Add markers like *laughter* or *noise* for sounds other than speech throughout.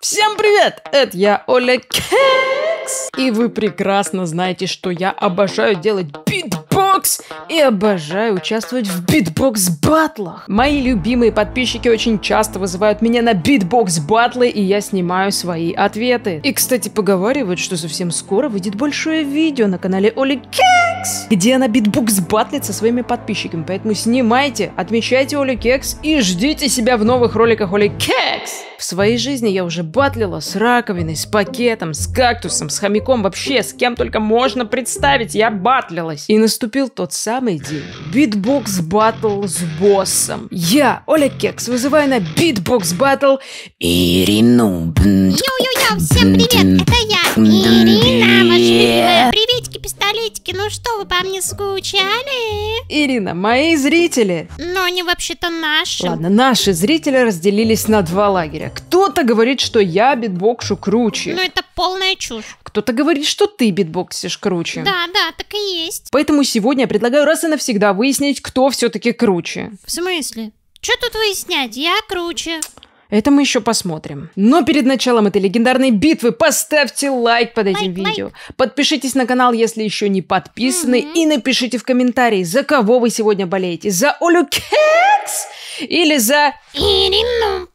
Всем привет! Это я, Оля Кекс. И вы прекрасно знаете, что я обожаю делать пи битбокс и обожаю участвовать в битбокс-батлах. Мои любимые подписчики очень часто вызывают меня на битбокс-батлы, и я снимаю свои ответы. И, кстати, поговаривают, что совсем скоро выйдет большое видео на канале Оли Кекс, где она битбокс-батлит со своими подписчиками, поэтому снимайте, отмечайте Оли Кекс и ждите себя в новых роликах Оли Кекс. В своей жизни я уже батлила с раковиной, с пакетом, с кактусом, с хомяком, вообще с кем только можно представить, я батлилась. И наступил тот самый день. Битбокс батл с боссом. Я, Оля Кекс, вызываю на битбокс батл Ирину. Йо-йо-йо, всем привет! Ирина, мои зрители. Но они вообще-то наши. Ладно, наши зрители разделились на два лагеря. Кто-то говорит, что я битбокшу круче. Но ну, это полная чушь. Кто-то говорит, что ты битбоксишь круче. Да, да, так и есть. Поэтому сегодня я предлагаю раз и навсегда выяснить, кто все-таки круче. В смысле? Что тут выяснять? Я круче. Это мы еще посмотрим. Но перед началом этой легендарной битвы поставьте лайк под этим лайк, видео. Лайк. Подпишитесь на канал, если еще не подписаны. Mm-hmm. И напишите в комментарии, за кого вы сегодня болеете. За Олю Кекс или за... Ирину.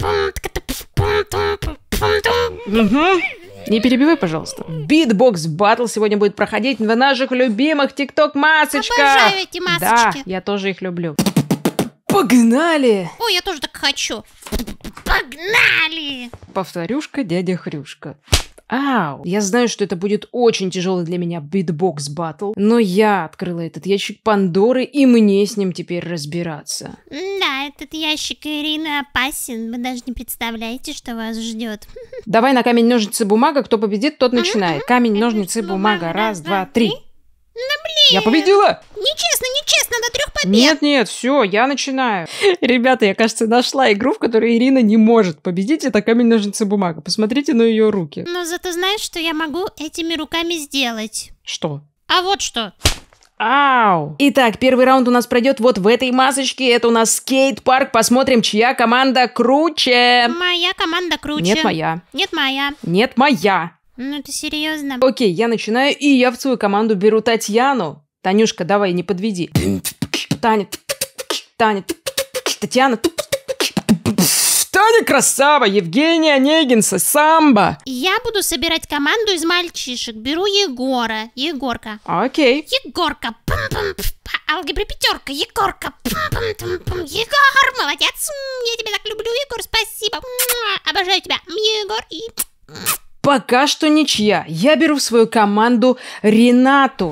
Не перебивай, пожалуйста. Битбокс батл сегодня будет проходить в наших любимых тикток масочках. Обожаю эти масочки. Да, я тоже их люблю. Погнали! Ой, я тоже так хочу. Погнали! Повторюшка дядя Хрюшка. Ау! Я знаю, что это будет очень тяжелый для меня битбокс батл, но я открыла этот ящик Пандоры, и мне с ним теперь разбираться. Да, этот ящик Ирины опасен. Вы даже не представляете, что вас ждет. Давай на камень, ножницы, бумага. Кто победит, тот начинает. Камень, ножницы, бумага. Раз, два, три. Ну блин! Я победила! Нечестно, нечестно, до трех побед! Нет, нет, все, я начинаю. *laughs* Ребята, я, кажется, нашла игру, в которой Ирина не может победить. Это камень, ножницы, бумага. Посмотрите на ее руки. Но зато знаешь, что я могу этими руками сделать? Что? А вот что. Ау! Итак, первый раунд у нас пройдет вот в этой масочке. Это у нас скейт-парк. Посмотрим, чья команда круче. Моя команда круче. Нет, моя. Нет, моя. Нет, моя. Ну ты серьезно? Окей, я начинаю, и я в свою команду беру Татьяну. Танюшка, давай, не подведи. Таня, Таня, Татьяна, Таня Красава, Евгения Онегинса, Самба. Я буду собирать команду из мальчишек. Беру Егора. Егорка. А, окей. Егорка. Пум -пум Алгебра пятерка. Егорка. Пум -пум Егор, молодец. Я тебя так люблю, Егор. Спасибо. Обожаю тебя. Егор и... Пока что ничья. Я беру в свою команду Ренату.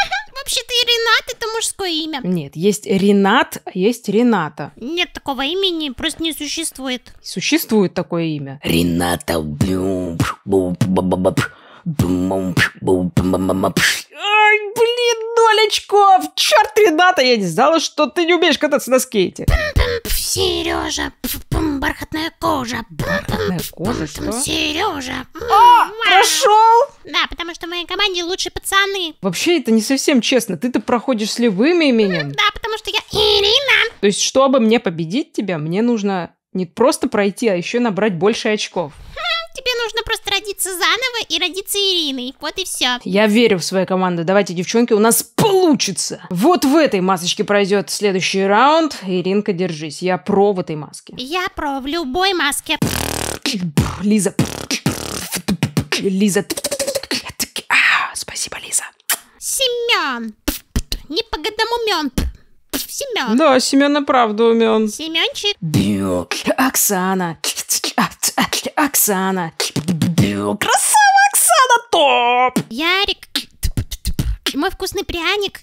*laughs* Вообще-то и Ренат это мужское имя. Нет, есть Ренат, а есть Рената. Нет такого имени, просто не существует. Существует такое имя. Рената. Ай, блин, ноль очков! Черт, Рената, я не знала, что ты не умеешь кататься на скейте. Сережа, бархатная кожа. Бархатная кожа, что? Сережа. О, а, м-м-м. прошел! Да, потому что в моей команде лучшие пацаны. Вообще, это не совсем честно. Ты-то проходишь с любым именем. Да, потому что я Ирина. То есть, чтобы мне победить тебя, мне нужно не просто пройти, а еще набрать больше очков родиться заново и родиться Ириной. Вот и все. Я верю в свою команду. Давайте, девчонки, у нас получится. Вот в этой масочке пройдет следующий раунд. Иринка, держись. Я про в этой маске. Я про в любой маске. Лиза. Лиза. А, спасибо, Лиза. Семен. Не по годам умен. Семен. Да, Семен на правду умен. Семенчик. Бьюк. Оксана. Оксана. Красава, Оксана, топ! Ярик, мой вкусный пряник.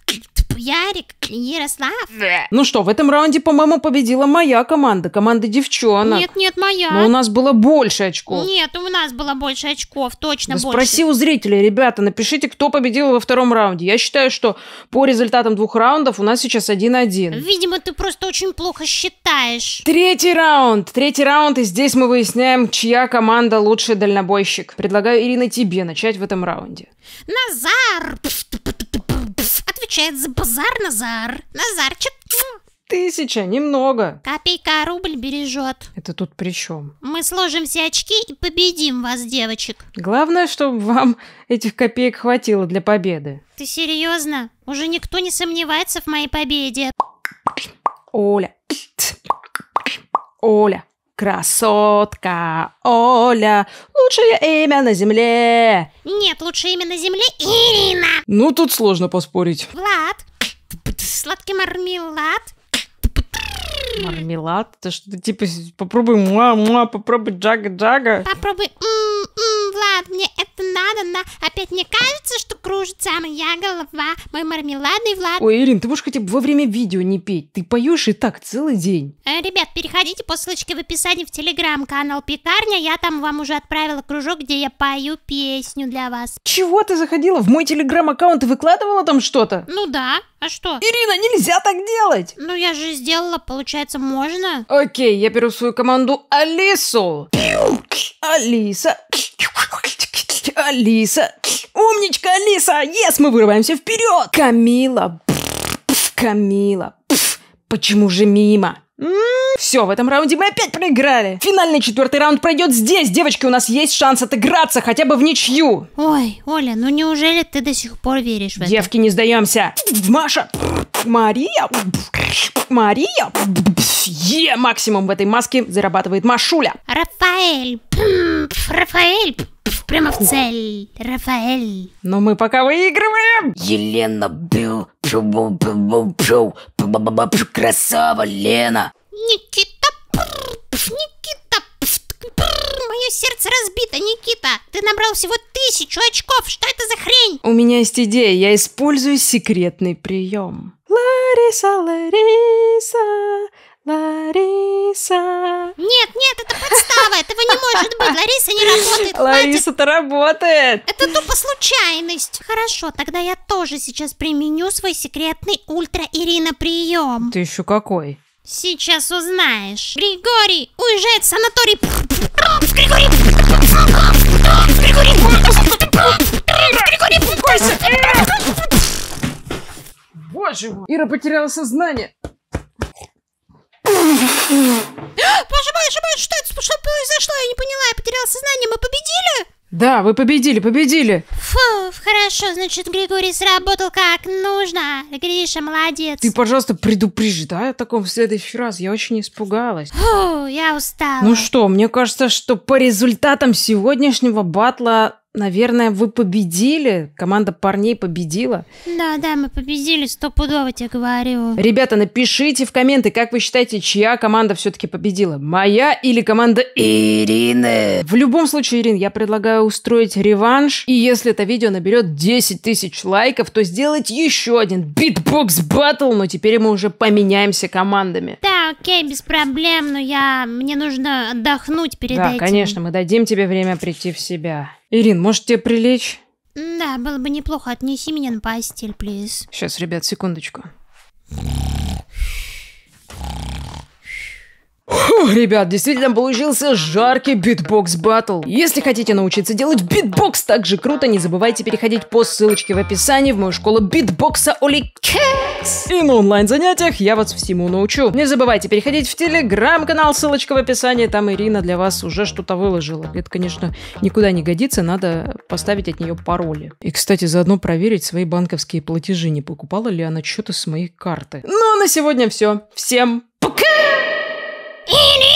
Ярик, Ярослав. Ну что, в этом раунде, по-моему, победила моя команда, команда девчонок. Нет, нет, моя. Но у нас было больше очков. Нет, у нас было больше очков, точно да больше. Спроси у зрителей, ребята, напишите, кто победил во втором раунде. Я считаю, что по результатам двух раундов у нас сейчас 1-1. Видимо, ты просто очень плохо считаешь. Третий раунд. Третий раунд, и здесь мы выясняем, чья команда лучший дальнобойщик. Предлагаю, Ирина, тебе начать в этом раунде. Назар! отвечает за базар Назар. Назарчик. Тысяча, немного. Копейка а рубль бережет. Это тут при чем? Мы сложим все очки и победим вас, девочек. Главное, чтобы вам этих копеек хватило для победы. Ты серьезно? Уже никто не сомневается в моей победе. Оля. Оля. Красотка Оля, лучшее имя на земле. Нет, лучшее имя на земле Ирина. Ну, тут сложно поспорить. Влад, сладкий мармелад. Мармелад? Это что-то типа попробуй муа-муа, попробуй джага-джага. Попробуй м-м, Влад, мне это надо, на... опять мне кажется, что кружится моя голова, мой мармеладный Влад. Ой, Ирин, ты можешь хотя бы во время видео не петь, ты поешь и так целый день. Э, ребят, переходите по ссылочке в описании в телеграм-канал Пекарня, я там вам уже отправила кружок, где я пою песню для вас. Чего ты заходила в мой телеграм-аккаунт и выкладывала там что-то? Ну да, а что? Ирина, нельзя так делать! Ну я же сделала, получается, можно? Окей, я беру свою команду Алису. Алиса. Алиса! Умничка, Алиса! Ес, мы вырываемся вперед! Камила! Камила! почему же мимо? Все, в этом раунде мы опять проиграли. Финальный четвертый раунд пройдет здесь. Девочки, у нас есть шанс отыграться хотя бы в ничью. Ой, Оля, ну неужели ты до сих пор веришь в это? Девки, не сдаемся. Маша, Мария, Мария, е, максимум в этой маске зарабатывает Машуля. Рафаэль, Рафаэль, прямо в цель, Рафаэль. Но мы пока выигрываем. Елена, бю, бю, бю, бю, бю, бю, красава, Лена. Никита, Никита, мое сердце разбито, Никита. Ты набрал всего тысячу очков. Что это за хрень? У меня есть идея. Я использую секретный прием. Лариса, Лариса, Лариса. Нет, нет, это подстава, этого не может быть. *laughs* Лариса не работает. лариса это работает. Это тупо случайность. Хорошо, тогда я тоже сейчас применю свой секретный ультра-Ирина прием. Ты еще какой? Сейчас узнаешь. Григорий уезжает в санаторий. Григорий! живу. Ира потеряла сознание. Боже мой, боже мой, что это что произошло? Я не поняла, я потеряла сознание. Мы победили? Да, вы победили, победили. Фу, хорошо, значит, Григорий сработал как нужно. Гриша, молодец. Ты, пожалуйста, предупреждай о таком в следующий раз. Я очень испугалась. Фу, я устала. Ну что, мне кажется, что по результатам сегодняшнего батла наверное, вы победили. Команда парней победила. Да, да, мы победили, стопудово тебе говорю. Ребята, напишите в комменты, как вы считаете, чья команда все-таки победила? Моя или команда Ирины? В любом случае, Ирин, я предлагаю устроить реванш. И если это видео наберет 10 тысяч лайков, то сделать еще один битбокс батл, но теперь мы уже поменяемся командами. Да, окей, без проблем, но я... Мне нужно отдохнуть перед да, этим. Да, конечно, мы дадим тебе время прийти в себя. Ирин, можешь тебе прилечь? Да, было бы неплохо. Отнеси меня на постель, плиз. Сейчас, ребят, секундочку ребят, действительно получился жаркий битбокс батл. Если хотите научиться делать битбокс так же круто, не забывайте переходить по ссылочке в описании в мою школу битбокса Оли Кекс. И на онлайн занятиях я вас всему научу. Не забывайте переходить в телеграм-канал, ссылочка в описании, там Ирина для вас уже что-то выложила. Это, конечно, никуда не годится, надо поставить от нее пароли. И, кстати, заодно проверить свои банковские платежи, не покупала ли она что-то с моей карты. Ну, а на сегодня все. Всем пока! in it.